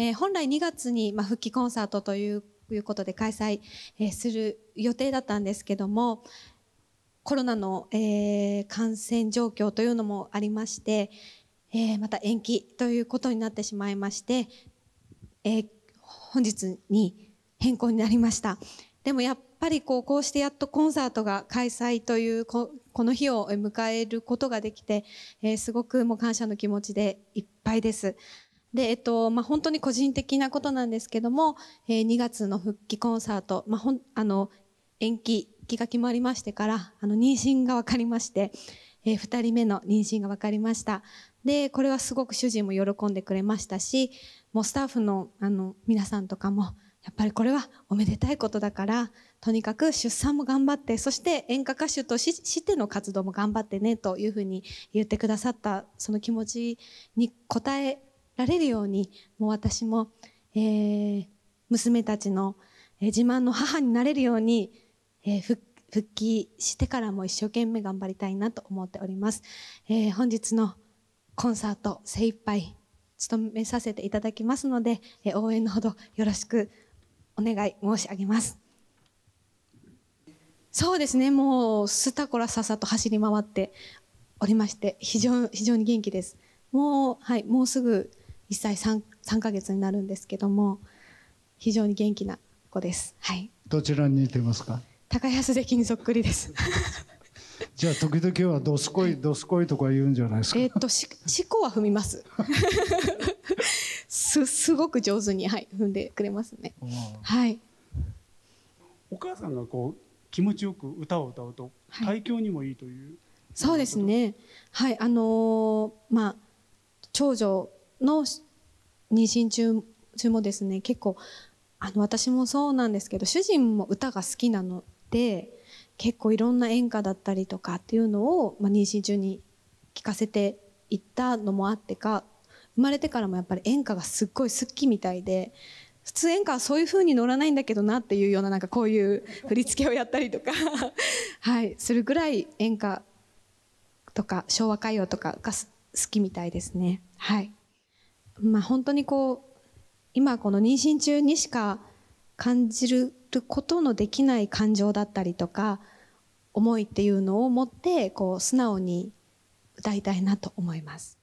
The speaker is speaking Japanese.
えー、本来2月に、まあ、復帰コンサートということで開催、えー、する予定だったんですけども、コロナの、えー、感染状況というのもありまして、えー、また延期ということになってしまいまして、えー、本日に変更になりました。でもやっぱりこうこうしてやっとコンサートが開催というこの日を迎えることができて、えー、すごくもう感謝の気持ちでいっぱいです。で、えっと、まあ、本当に個人的なことなんですけども、えー、2月の復帰コンサート、まあ、ほん、あの、延期、気が決まりましてから、あの、妊娠が分かりまして、えー、2人目の妊娠が分かりました。で、これはすごく主人も喜んでくれましたし、もうスタッフの、あの、皆さんとかも、やっぱりこれはおめでたいことだから、とにかく出産も頑張って、そして演歌歌手としての活動も頑張ってね、というふうに言ってくださった、その気持ちに応えられるように、もう私も、えー、娘たちの、えー、自慢の母になれるように、えー、復帰してからも一生懸命頑張りたいなと思っております。えー、本日のコンサート精一杯務めさせていただきますので、えー、応援のほどよろしくお願い申し上げます。そうですね、もうすたこらささと走り回っておりまして、非常非常に元気です。もう、はい、もうすぐ1歳 3, 3ヶ月になるんですけども非常に元気な子です、はい、どちらに似てますか高安関にそっくりです じゃあ時々はどすこいどすこいとか言うんじゃないですかえっとし尻尾は踏みます すすごく上手に、はい、踏んでくれますね、はいお母さんがこう気持ちよく歌を歌うと体調にもいいという、はい、そうですねはいあのー、まあ長女の妊娠中中もですね結構あの私もそうなんですけど主人も歌が好きなので結構いろんな演歌だったりとかっていうのを、まあ、妊娠中に聞かせていったのもあってか生まれてからもやっぱり演歌がすっごい好きみたいで普通演歌はそういう風に乗らないんだけどなっていうようななんかこういう振り付けをやったりとか はいするぐらい演歌とか昭和歌謡とかが好きみたいですねはい。まあ、本当にこう今この妊娠中にしか感じることのできない感情だったりとか思いっていうのを持ってこう素直に歌いたいなと思います。